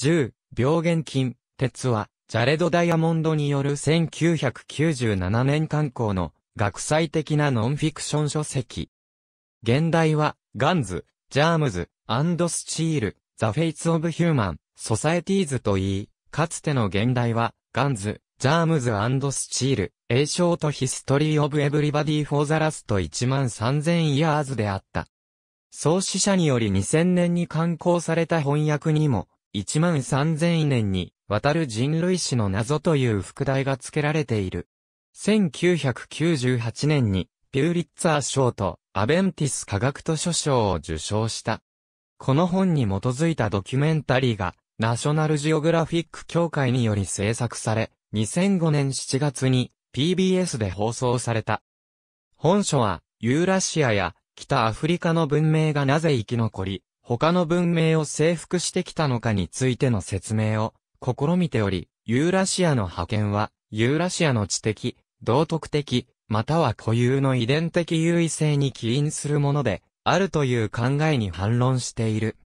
10、病原菌、鉄は、ジャレド・ダイヤモンドによる1997年刊行の学際的なノンフィクション書籍。現代は、ガンズ、ジャームズ、アンドスチール、ザ・フェイツ・オブ・ヒューマン、ソサエティーズといい、かつての現代は、ガンズ、ジャームズ・アンドスチール、英ショート・ヒストリー・オブ・エブリバディ・フォー・ザ・ラスト1万3000イヤーズであった。創始者により2000年に刊行された翻訳にも、1万3000年に渡る人類史の謎という副題が付けられている。1998年にピューリッツァー賞とアベンティス科学図書賞を受賞した。この本に基づいたドキュメンタリーがナショナルジオグラフィック協会により制作され、2005年7月に PBS で放送された。本書はユーラシアや北アフリカの文明がなぜ生き残り、他の文明を征服してきたのかについての説明を試みており、ユーラシアの覇権は、ユーラシアの知的、道徳的、または固有の遺伝的優位性に起因するもので、あるという考えに反論している。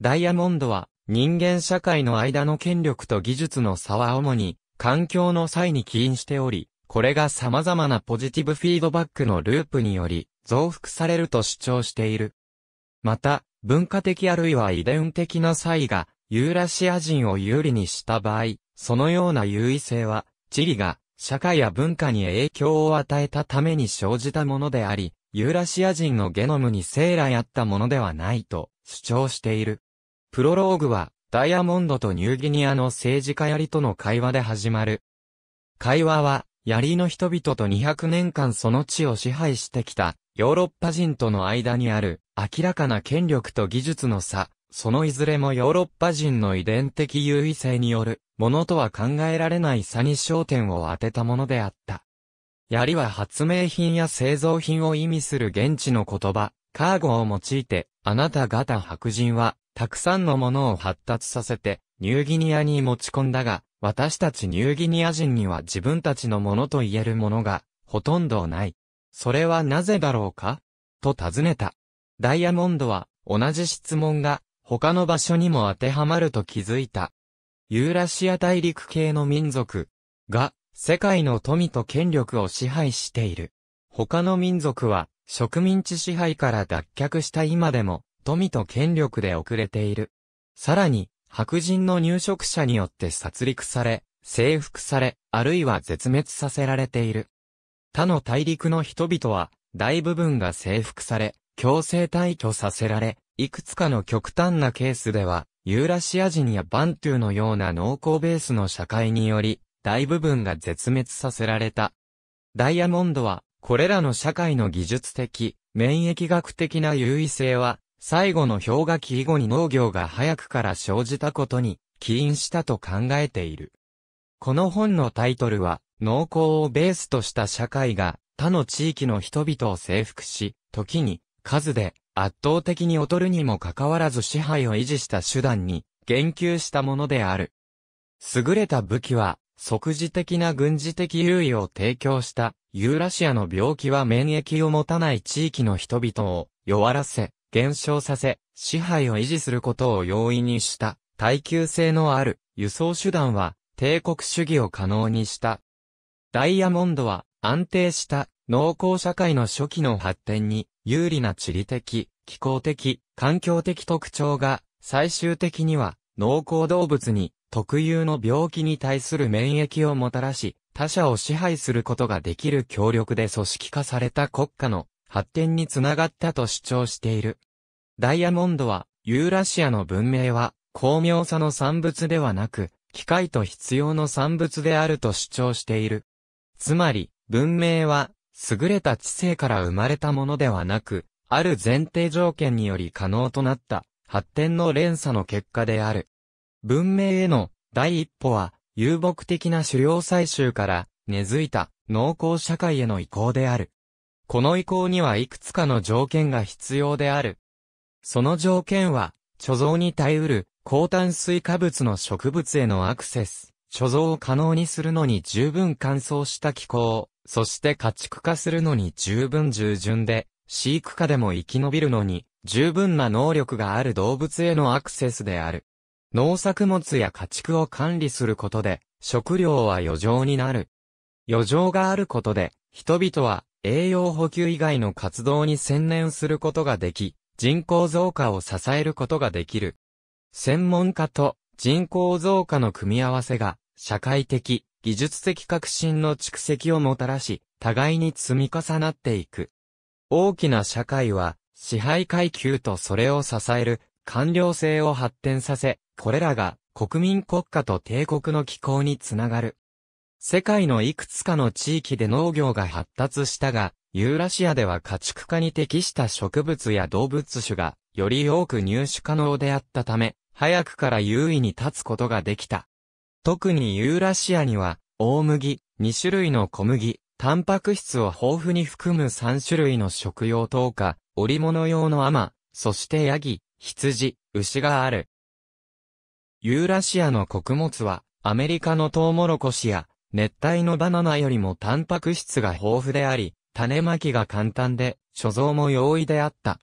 ダイヤモンドは、人間社会の間の権力と技術の差は主に、環境の際に起因しており、これが様々なポジティブフィードバックのループにより、増幅されると主張している。また、文化的あるいは遺伝的な差異が、ユーラシア人を有利にした場合、そのような優位性は、地理が、社会や文化に影響を与えたために生じたものであり、ユーラシア人のゲノムに生来あったものではないと主張している。プロローグは、ダイヤモンドとニューギニアの政治家やりとの会話で始まる。会話は、槍の人々と200年間その地を支配してきた、ヨーロッパ人との間にある、明らかな権力と技術の差、そのいずれもヨーロッパ人の遺伝的優位性による、ものとは考えられない差に焦点を当てたものであった。槍は発明品や製造品を意味する現地の言葉、カーゴを用いて、あなた方白人は、たくさんのものを発達させて、ニューギニアに持ち込んだが、私たちニューギニア人には自分たちのものと言えるものが、ほとんどない。それはなぜだろうかと尋ねた。ダイヤモンドは、同じ質問が、他の場所にも当てはまると気づいた。ユーラシア大陸系の民族が、世界の富と権力を支配している。他の民族は、植民地支配から脱却した今でも、富と権力で遅れている。さらに、白人の入植者によって殺戮され、征服され、あるいは絶滅させられている。他の大陸の人々は、大部分が征服され、強制退去させられ、いくつかの極端なケースでは、ユーラシア人やバントゥーのような濃厚ベースの社会により、大部分が絶滅させられた。ダイヤモンドは、これらの社会の技術的、免疫学的な優位性は、最後の氷河期以後に農業が早くから生じたことに起因したと考えている。この本のタイトルは、農耕をベースとした社会が他の地域の人々を征服し、時に数で圧倒的に劣るにもかかわらず支配を維持した手段に言及したものである。優れた武器は即時的な軍事的優位を提供したユーラシアの病気は免疫を持たない地域の人々を弱らせ、減少させ、支配を維持することを容易にした、耐久性のある輸送手段は、帝国主義を可能にした。ダイヤモンドは、安定した、農耕社会の初期の発展に、有利な地理的、気候的、環境的特徴が、最終的には、農耕動物に、特有の病気に対する免疫をもたらし、他者を支配することができる協力で組織化された国家の発展につながったと主張している。ダイヤモンドは、ユーラシアの文明は、巧妙さの産物ではなく、機械と必要の産物であると主張している。つまり、文明は、優れた知性から生まれたものではなく、ある前提条件により可能となった、発展の連鎖の結果である。文明への第一歩は、遊牧的な狩猟採集から根付いた農耕社会への移行である。この移行にはいくつかの条件が必要である。その条件は、貯蔵に耐えうる、高炭水化物の植物へのアクセス、貯蔵を可能にするのに十分乾燥した気候、そして家畜化するのに十分従順で、飼育下でも生き延びるのに、十分な能力がある動物へのアクセスである。農作物や家畜を管理することで、食料は余剰になる。余剰があることで、人々は栄養補給以外の活動に専念することができ、人口増加を支えることができる。専門家と人口増加の組み合わせが、社会的、技術的革新の蓄積をもたらし、互いに積み重なっていく。大きな社会は、支配階級とそれを支える、官僚性を発展させ、これらが国民国家と帝国の機構につながる。世界のいくつかの地域で農業が発達したが、ユーラシアでは家畜化に適した植物や動物種がより多く入手可能であったため、早くから優位に立つことができた。特にユーラシアには、大麦、2種類の小麦、タンパク質を豊富に含む3種類の食用等化、織物用のアマ、そしてヤギ、羊、牛がある。ユーラシアの穀物は、アメリカのトウモロコシや、熱帯のバナナよりもタンパク質が豊富であり、種まきが簡単で、貯蔵も容易であった。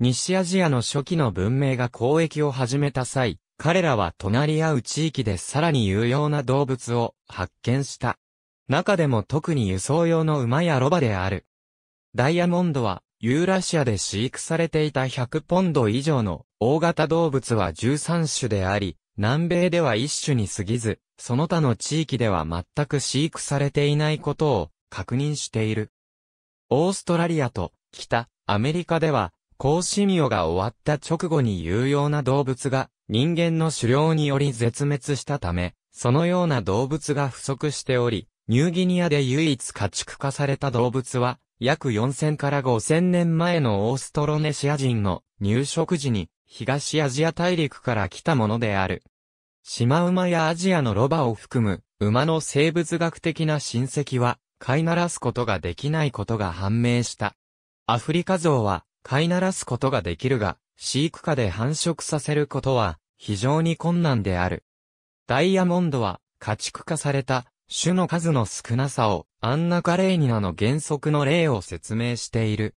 西アジアの初期の文明が交易を始めた際、彼らは隣り合う地域でさらに有用な動物を発見した。中でも特に輸送用の馬やロバである。ダイヤモンドは、ユーラシアで飼育されていた100ポンド以上の大型動物は13種であり、南米では一種に過ぎず、その他の地域では全く飼育されていないことを確認している。オーストラリアと北アメリカでは、高シミオが終わった直後に有用な動物が人間の狩猟により絶滅したため、そのような動物が不足しており、ニューギニアで唯一家畜化された動物は、約4000から5000年前のオーストロネシア人の入植時に東アジア大陸から来たものである。シマウマやアジアのロバを含む馬の生物学的な親戚は飼いならすことができないことが判明した。アフリカゾウは飼いならすことができるが、飼育下で繁殖させることは非常に困難である。ダイヤモンドは家畜化された種の数の少なさをアンナ・カレーニナの原則の例を説明している。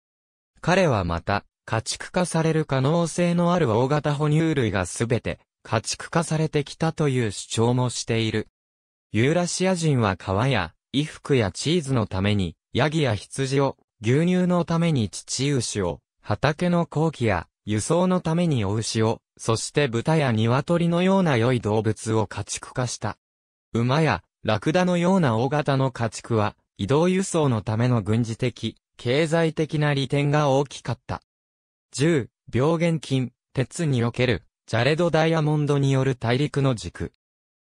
彼はまた家畜化される可能性のある大型哺乳類がすべて家畜化されてきたという主張もしている。ユーラシア人は皮や衣服やチーズのために、ヤギや羊を、牛乳のために乳牛を、畑の後期や輸送のためにお牛を、そして豚や鶏のような良い動物を家畜化した。馬やラクダのような大型の家畜は、移動輸送のための軍事的、経済的な利点が大きかった。10、病原菌、鉄における、ジャレド・ダイヤモンドによる大陸の軸。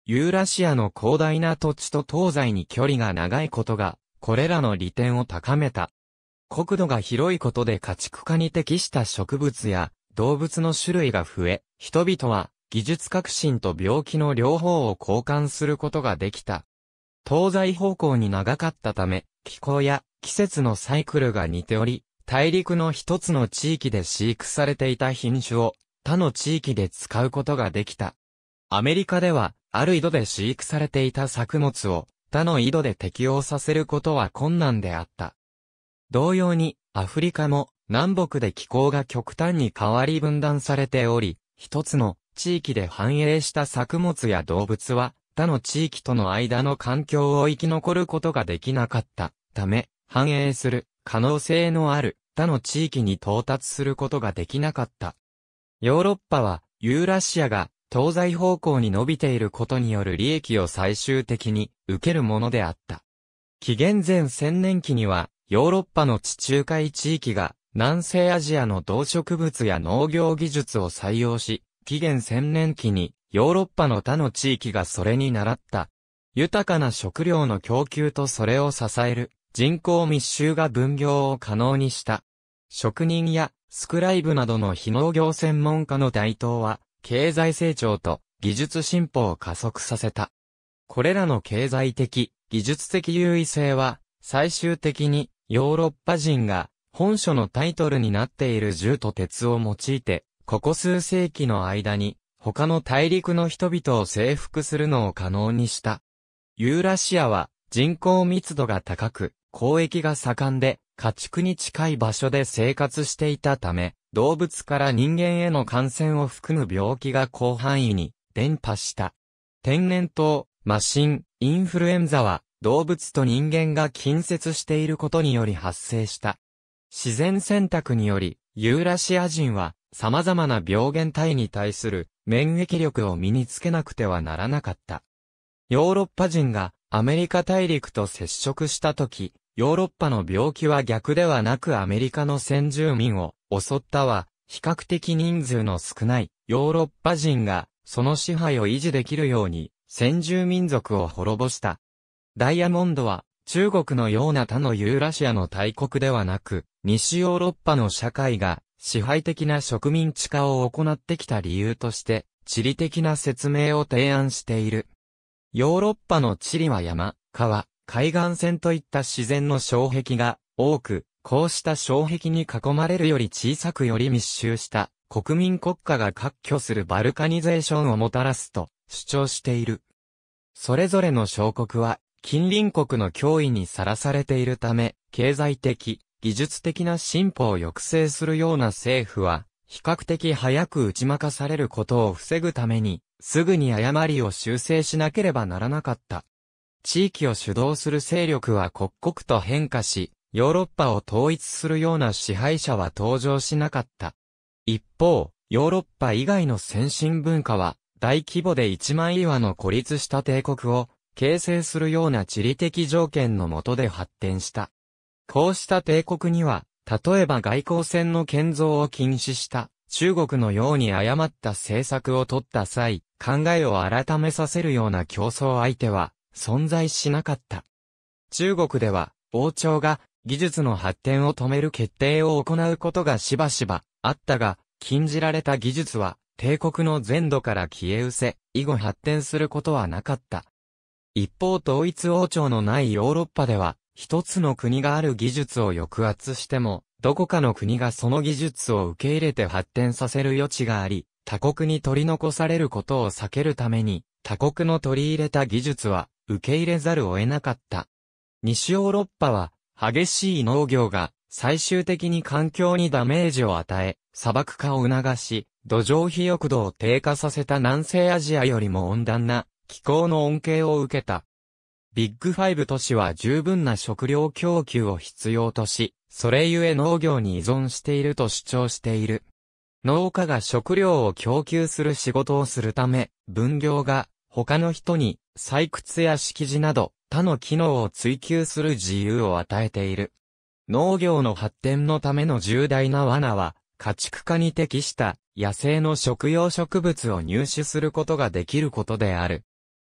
ユーラシアの広大な土地と東西に距離が長いことが、これらの利点を高めた。国土が広いことで家畜化に適した植物や動物の種類が増え、人々は技術革新と病気の両方を交換することができた。東西方向に長かったため、気候や季節のサイクルが似ており、大陸の一つの地域で飼育されていた品種を他の地域で使うことができた。アメリカでは、ある井戸で飼育されていた作物を他の井戸で適応させることは困難であった。同様に、アフリカも南北で気候が極端に変わり分断されており、一つの地域で繁栄した作物や動物は他の地域との間の環境を生き残ることができなかったため、繁栄する可能性のある他の地域に到達することができなかった。ヨーロッパはユーラシアが東西方向に伸びていることによる利益を最終的に受けるものであった。紀元前千年期にはヨーロッパの地中海地域が南西アジアの動植物や農業技術を採用し、紀元千年期にヨーロッパの他の地域がそれに倣った。豊かな食料の供給とそれを支える人口密集が分業を可能にした。職人やスクライブなどの非農業専門家の台頭は、経済成長と技術進歩を加速させた。これらの経済的、技術的優位性は、最終的にヨーロッパ人が本書のタイトルになっている銃と鉄を用いて、ここ数世紀の間に他の大陸の人々を征服するのを可能にした。ユーラシアは人口密度が高く、交易が盛んで、家畜に近い場所で生活していたため、動物から人間への感染を含む病気が広範囲に伝播した。天然痘、麻疹、インフルエンザは、動物と人間が近接していることにより発生した。自然選択により、ユーラシア人は、様々な病原体に対する免疫力を身につけなくてはならなかった。ヨーロッパ人がアメリカ大陸と接触した時、ヨーロッパの病気は逆ではなくアメリカの先住民を襲ったは、比較的人数の少ないヨーロッパ人が、その支配を維持できるように、先住民族を滅ぼした。ダイヤモンドは、中国のような他のユーラシアの大国ではなく、西ヨーロッパの社会が、支配的な植民地化を行ってきた理由として、地理的な説明を提案している。ヨーロッパの地理は山、川、海岸線といった自然の障壁が多く、こうした障壁に囲まれるより小さくより密集した国民国家が割拠するバルカニゼーションをもたらすと主張している。それぞれの小国は近隣国の脅威にさらされているため、経済的、技術的な進歩を抑制するような政府は、比較的早く打ち負かされることを防ぐために、すぐに誤りを修正しなければならなかった。地域を主導する勢力は刻々と変化し、ヨーロッパを統一するような支配者は登場しなかった。一方、ヨーロッパ以外の先進文化は、大規模で一枚岩の孤立した帝国を形成するような地理的条件の下で発展した。こうした帝国には、例えば外交船の建造を禁止した中国のように誤った政策を取った際、考えを改めさせるような競争相手は存在しなかった。中国では王朝が技術の発展を止める決定を行うことがしばしばあったが、禁じられた技術は帝国の全土から消え失せ、以後発展することはなかった。一方統一王朝のないヨーロッパでは、一つの国がある技術を抑圧しても、どこかの国がその技術を受け入れて発展させる余地があり、他国に取り残されることを避けるために、他国の取り入れた技術は受け入れざるを得なかった。西ヨーロッパは、激しい農業が最終的に環境にダメージを与え、砂漠化を促し、土壌肥沃度を低下させた南西アジアよりも温暖な気候の恩恵を受けた。ビッグファイブ都市は十分な食料供給を必要とし、それゆえ農業に依存していると主張している。農家が食料を供給する仕事をするため、分業が他の人に採掘や敷地など他の機能を追求する自由を与えている。農業の発展のための重大な罠は、家畜化に適した野生の食用植物を入手することができることである。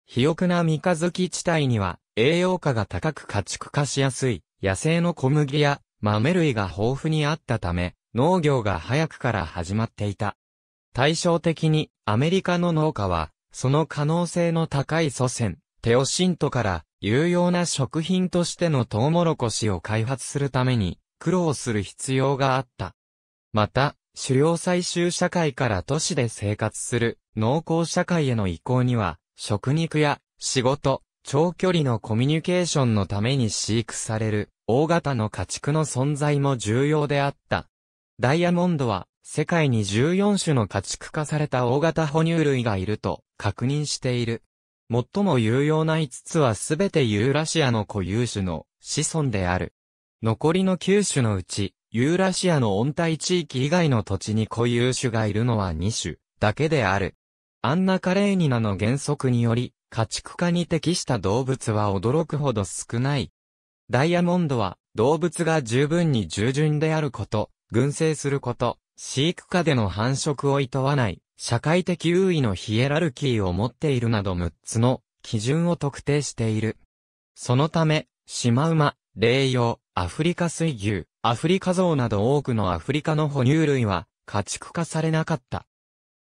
肥沃な三日月地帯には栄養価が高く家畜化しやすい野生の小麦や豆類が豊富にあったため、農業が早くから始まっていた。対照的にアメリカの農家は、その可能性の高い祖先、テオシントから有用な食品としてのトウモロコシを開発するために苦労する必要があった。また、狩猟採集社会から都市で生活する農耕社会への移行には、食肉や仕事、長距離のコミュニケーションのために飼育される大型の家畜の存在も重要であった。ダイヤモンドは、世界に14種の家畜化された大型哺乳類がいると確認している。最も有用な5つはすべてユーラシアの固有種の子孫である。残りの9種のうち、ユーラシアの温帯地域以外の土地に固有種がいるのは2種だけである。アンナ・カレーニナの原則により、家畜化に適した動物は驚くほど少ない。ダイヤモンドは、動物が十分に従順であること、群生すること、飼育下での繁殖を厭わない、社会的優位のヒエラルキーを持っているなど6つの基準を特定している。そのため、シマウマ、霊洋、アフリカ水牛、アフリカゾウなど多くのアフリカの哺乳類は家畜化されなかった。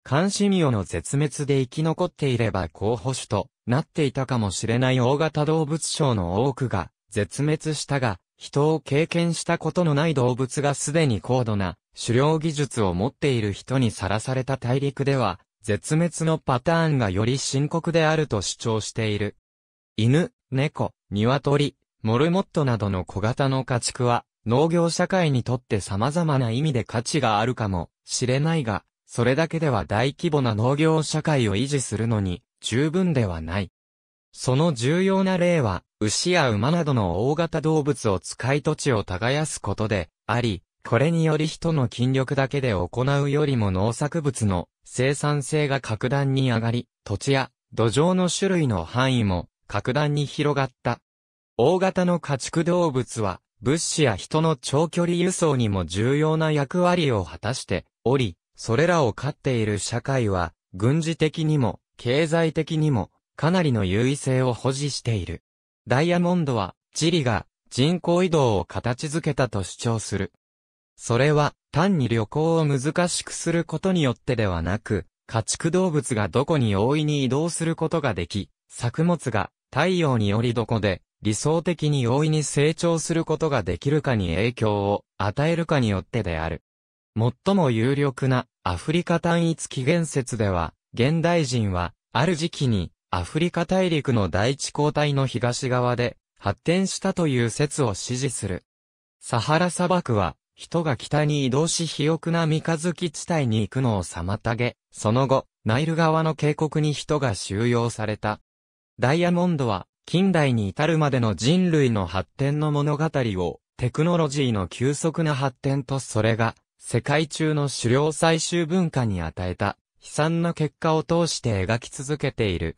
カンシミオの絶滅で生き残っていれば候補種となっていたかもしれない大型動物賞の多くが絶滅したが、人を経験したことのない動物がすでに高度な狩猟技術を持っている人にさらされた大陸では、絶滅のパターンがより深刻であると主張している。犬、猫、鶏、モルモットなどの小型の家畜は、農業社会にとって様々な意味で価値があるかもしれないが、それだけでは大規模な農業社会を維持するのに十分ではない。その重要な例は、牛や馬などの大型動物を使い土地を耕すことであり、これにより人の筋力だけで行うよりも農作物の生産性が格段に上がり、土地や土壌の種類の範囲も格段に広がった。大型の家畜動物は物資や人の長距離輸送にも重要な役割を果たしており、それらを飼っている社会は軍事的にも経済的にもかなりの優位性を保持している。ダイヤモンドは、地理が人口移動を形づけたと主張する。それは、単に旅行を難しくすることによってではなく、家畜動物がどこに容易に移動することができ、作物が太陽によりどこで理想的に容易に成長することができるかに影響を与えるかによってである。最も有力なアフリカ単一起源説では、現代人はある時期にアフリカ大陸の第一交代の東側で発展したという説を支持する。サハラ砂漠は、人が北に移動し肥沃な三日月地帯に行くのを妨げ、その後、ナイル川の渓谷に人が収容された。ダイヤモンドは、近代に至るまでの人類の発展の物語を、テクノロジーの急速な発展とそれが、世界中の狩猟採集文化に与えた、悲惨な結果を通して描き続けている。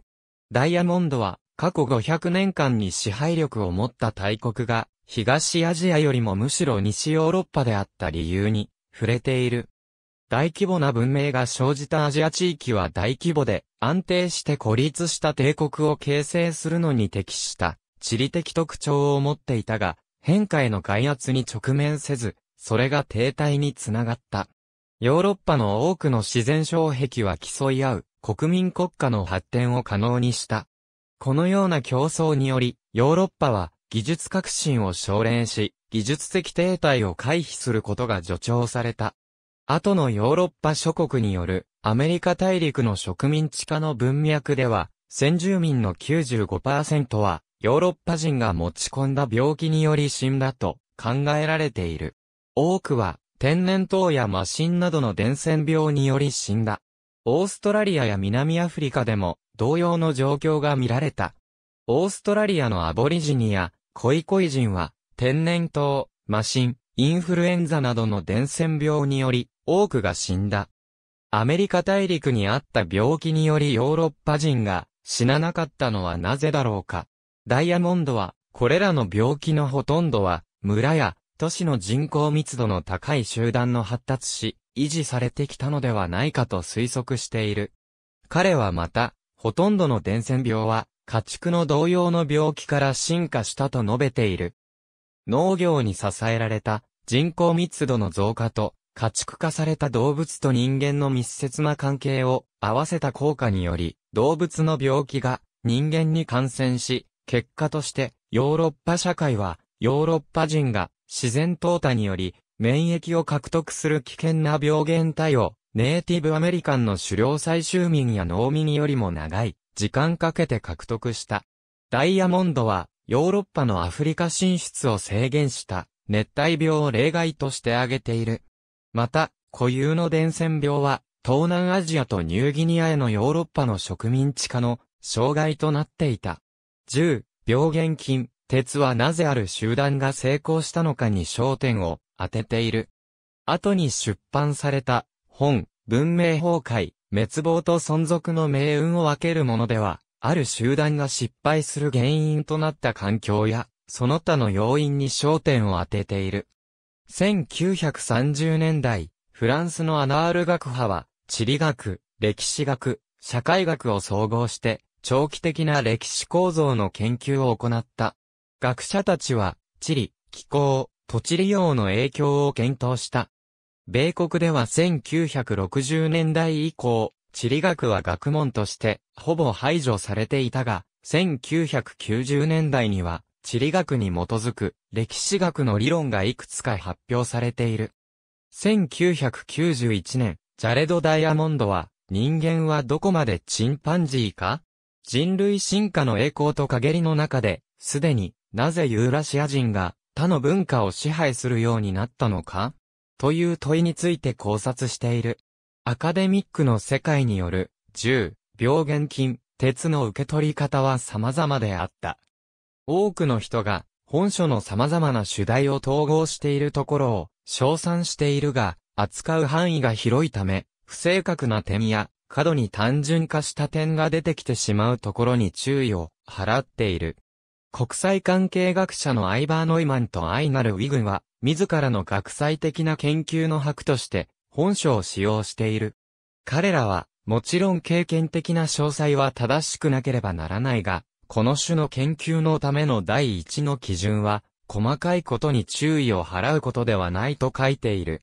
ダイヤモンドは過去500年間に支配力を持った大国が東アジアよりもむしろ西ヨーロッパであった理由に触れている。大規模な文明が生じたアジア地域は大規模で安定して孤立した帝国を形成するのに適した地理的特徴を持っていたが変化への外圧に直面せず、それが停滞につながった。ヨーロッパの多くの自然障壁は競い合う国民国家の発展を可能にした。このような競争により、ヨーロッパは技術革新を奨励し、技術的停滞を回避することが助長された。後のヨーロッパ諸国によるアメリカ大陸の植民地化の文脈では、先住民の95%はヨーロッパ人が持ち込んだ病気により死んだと考えられている。多くは天然痘やマシンなどの伝染病により死んだ。オーストラリアや南アフリカでも同様の状況が見られた。オーストラリアのアボリジニやコイコイ人は天然痘、麻疹、インフルエンザなどの伝染病により多くが死んだ。アメリカ大陸にあった病気によりヨーロッパ人が死ななかったのはなぜだろうか。ダイヤモンドは、これらの病気のほとんどは、村や都市の人口密度の高い集団の発達し、維持されてきたのではないかと推測している。彼はまた、ほとんどの伝染病は、家畜の同様の病気から進化したと述べている。農業に支えられた人口密度の増加と家畜化された動物と人間の密接な関係を合わせた効果により動物の病気が人間に感染し結果としてヨーロッパ社会はヨーロッパ人が自然淘汰により免疫を獲得する危険な病原体を、ネイティブアメリカンの狩猟採集民や農民よりも長い、時間かけて獲得した。ダイヤモンドは、ヨーロッパのアフリカ進出を制限した、熱帯病を例外として挙げている。また、固有の伝染病は、東南アジアとニューギニアへのヨーロッパの植民地化の障害となっていた。10、病原菌、鉄はなぜある集団が成功したのかに焦点を当てている。後に出版された本、文明崩壊、滅亡と存続の命運を分けるものでは、ある集団が失敗する原因となった環境や、その他の要因に焦点を当てている。1930年代、フランスのアナール学派は、地理学、歴史学、社会学を総合して、長期的な歴史構造の研究を行った。学者たちは、地理、気候、土地利用の影響を検討した。米国では1960年代以降、地理学は学問として、ほぼ排除されていたが、1990年代には、地理学に基づく歴史学の理論がいくつか発表されている。1991年、ジャレド・ダイヤモンドは、人間はどこまでチンパンジーか人類進化の栄光と陰りの中で、すでになぜユーラシア人が他の文化を支配するようになったのかという問いについて考察している。アカデミックの世界による、銃、病原菌、鉄の受け取り方は様々であった。多くの人が、本書の様々な主題を統合しているところを、称賛しているが、扱う範囲が広いため、不正確な点や、過度に単純化した点が出てきてしまうところに注意を払っている。国際関係学者のアイバー・ノイマンとアイナル・ウィグンは、自らの学際的な研究の博として、本書を使用している。彼らは、もちろん経験的な詳細は正しくなければならないが、この種の研究のための第一の基準は、細かいことに注意を払うことではないと書いている。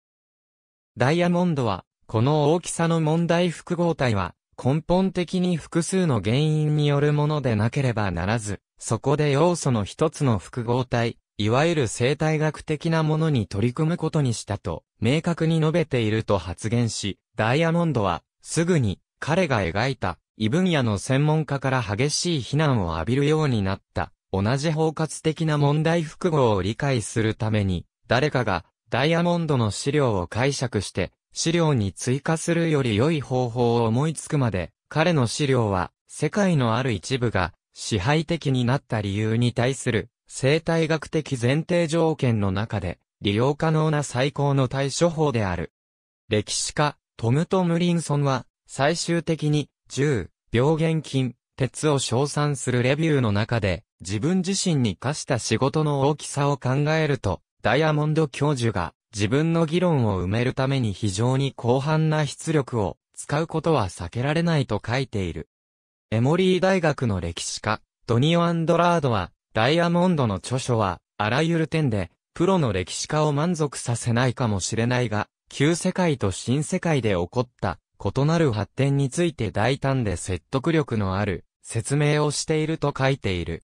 ダイヤモンドは、この大きさの問題複合体は、根本的に複数の原因によるものでなければならず、そこで要素の一つの複合体、いわゆる生態学的なものに取り組むことにしたと、明確に述べていると発言し、ダイヤモンドは、すぐに、彼が描いた、異分野の専門家から激しい非難を浴びるようになった。同じ包括的な問題複合を理解するために、誰かが、ダイヤモンドの資料を解釈して、資料に追加するより良い方法を思いつくまで、彼の資料は、世界のある一部が、支配的になった理由に対する生態学的前提条件の中で利用可能な最高の対処法である。歴史家、トム・トムリンソンは最終的に銃、病原菌、鉄を称賛するレビューの中で自分自身に課した仕事の大きさを考えるとダイヤモンド教授が自分の議論を埋めるために非常に広範な出力を使うことは避けられないと書いている。エモリー大学の歴史家、ドニオ・アンドラードは、ダイヤモンドの著書は、あらゆる点で、プロの歴史家を満足させないかもしれないが、旧世界と新世界で起こった、異なる発展について大胆で説得力のある、説明をしていると書いている。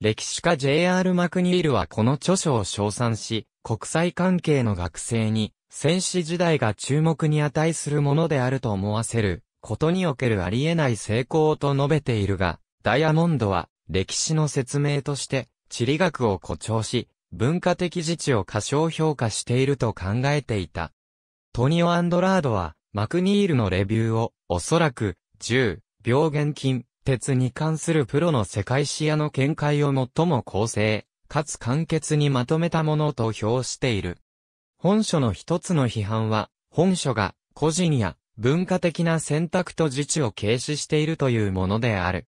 歴史家 J.R. マクニールはこの著書を称賛し、国際関係の学生に、戦士時代が注目に値するものであると思わせる、ことにおけるありえない成功と述べているが、ダイヤモンドは歴史の説明として地理学を誇張し、文化的自治を過小評価していると考えていた。トニオ・アンドラードは、マクニールのレビューを、おそらく、銃、病原菌、鉄に関するプロの世界史野の見解を最も公正、かつ簡潔にまとめたものと評している。本書の一つの批判は、本書が、個人や文化的な選択と自治を軽視しているというものである。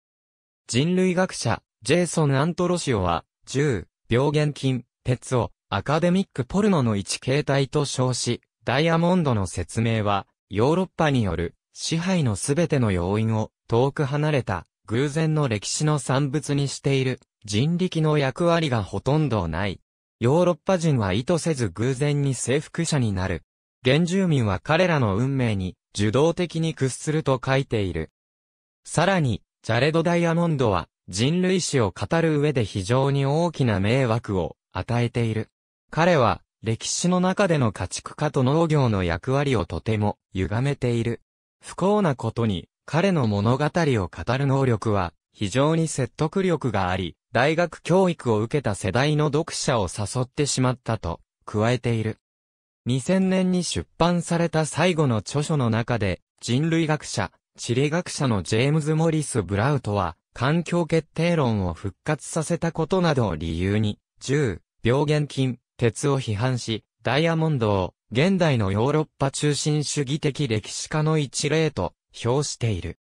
人類学者、ジェイソン・アントロシオは、銃、病原菌、鉄を、アカデミックポルノの一形態と称し、ダイヤモンドの説明は、ヨーロッパによる、支配のすべての要因を、遠く離れた、偶然の歴史の産物にしている、人力の役割がほとんどない。ヨーロッパ人は意図せず偶然に征服者になる。原住民は彼らの運命に受動的に屈すると書いている。さらに、ジャレド・ダイヤモンドは、人類史を語る上で非常に大きな迷惑を与えている。彼は、歴史の中での家畜化と農業の役割をとても歪めている。不幸なことに、彼の物語を語る能力は、非常に説得力があり、大学教育を受けた世代の読者を誘ってしまったと、加えている。2000年に出版された最後の著書の中で、人類学者、地理学者のジェームズ・モリス・ブラウトは、環境決定論を復活させたことなどを理由に、銃、病原菌、鉄を批判し、ダイヤモンドを、現代のヨーロッパ中心主義的歴史家の一例と、評している。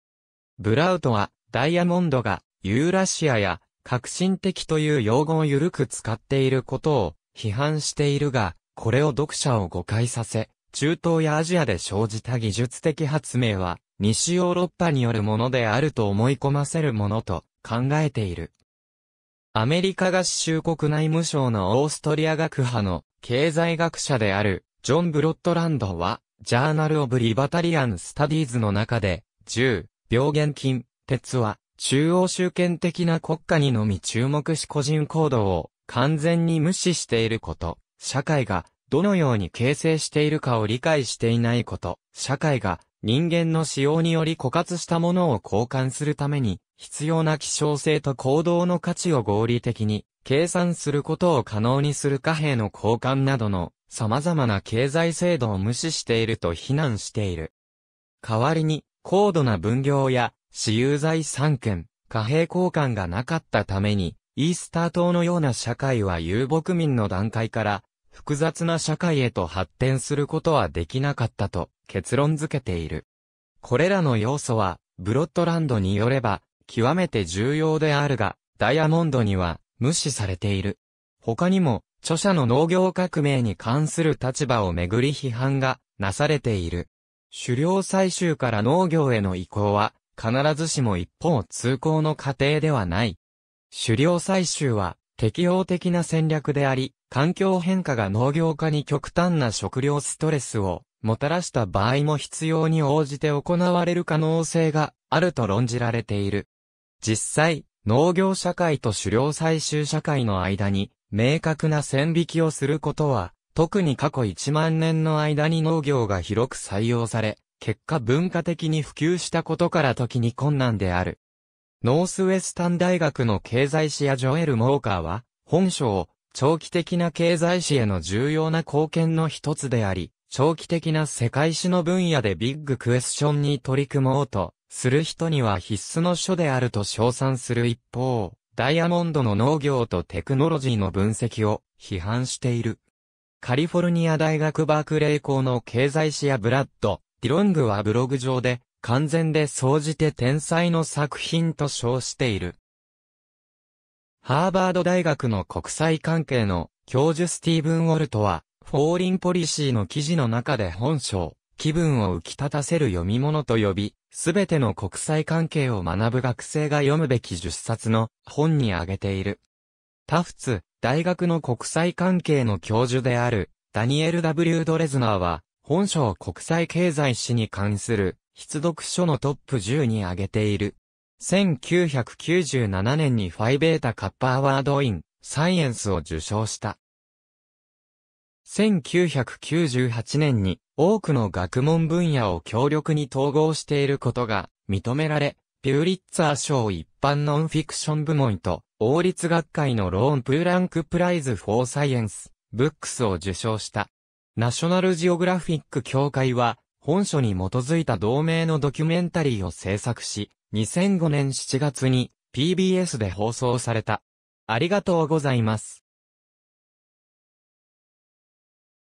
ブラウトは、ダイヤモンドが、ユーラシアや、革新的という用語を緩く使っていることを批判しているが、これを読者を誤解させ、中東やアジアで生じた技術的発明は、西ヨーロッパによるものであると思い込ませるものと考えている。アメリカ合衆国内務省のオーストリア学派の経済学者であるジョン・ブロットランドは、ジャーナル・オブ・リバタリアン・スタディーズの中で、銃、病原菌、鉄は、中央集権的な国家にのみ注目し個人行動を完全に無視していること社会がどのように形成しているかを理解していないこと、社会が人間の使用により枯渇したものを交換するために、必要な希少性と行動の価値を合理的に計算することを可能にする貨幣の交換などの様々な経済制度を無視していると非難している。代わりに、高度な分業や私有財産権、貨幣交換がなかったために、イースター島のような社会は遊牧民の段階から複雑な社会へと発展することはできなかったと結論付けている。これらの要素は、ブロッドランドによれば、極めて重要であるが、ダイヤモンドには無視されている。他にも、著者の農業革命に関する立場をめぐり批判がなされている。狩猟採集から農業への移行は、必ずしも一方通行の過程ではない。狩猟採集は、適応的な戦略であり、環境変化が農業化に極端な食料ストレスをもたらした場合も必要に応じて行われる可能性があると論じられている。実際、農業社会と狩猟採集社会の間に明確な線引きをすることは、特に過去1万年の間に農業が広く採用され、結果文化的に普及したことから時に困難である。ノースウェスタン大学の経済史やジョエル・モーカーは、本書を長期的な経済史への重要な貢献の一つであり、長期的な世界史の分野でビッグクエスチョンに取り組もうとする人には必須の書であると称賛する一方、ダイヤモンドの農業とテクノロジーの分析を批判している。カリフォルニア大学バークレー校の経済史やブラッド、ディロングはブログ上で、完全で総じて天才の作品と称している。ハーバード大学の国際関係の教授スティーブン・ウォルトは、フォーリンポリシーの記事の中で本書、気分を浮き立たせる読み物と呼び、すべての国際関係を学ぶ学生が読むべき10冊の本に挙げている。タフツ、大学の国際関係の教授である、ダニエル・ W・ ドレズナーは、本書を国際経済史に関する筆読書のトップ10に挙げている。1997年にファイベータカッパーワードイン、サイエンスを受賞した。1998年に多くの学問分野を強力に統合していることが認められ、ピューリッツァー賞一般ノンフィクション部門と、王立学会のローンプーランクプライズ・フォー・サイエンス、ブックスを受賞した。ナショナルジオグラフィック協会は、本書に基づいた同名のドキュメンタリーを制作し、2005年7月に PBS で放送された。ありがとうございます。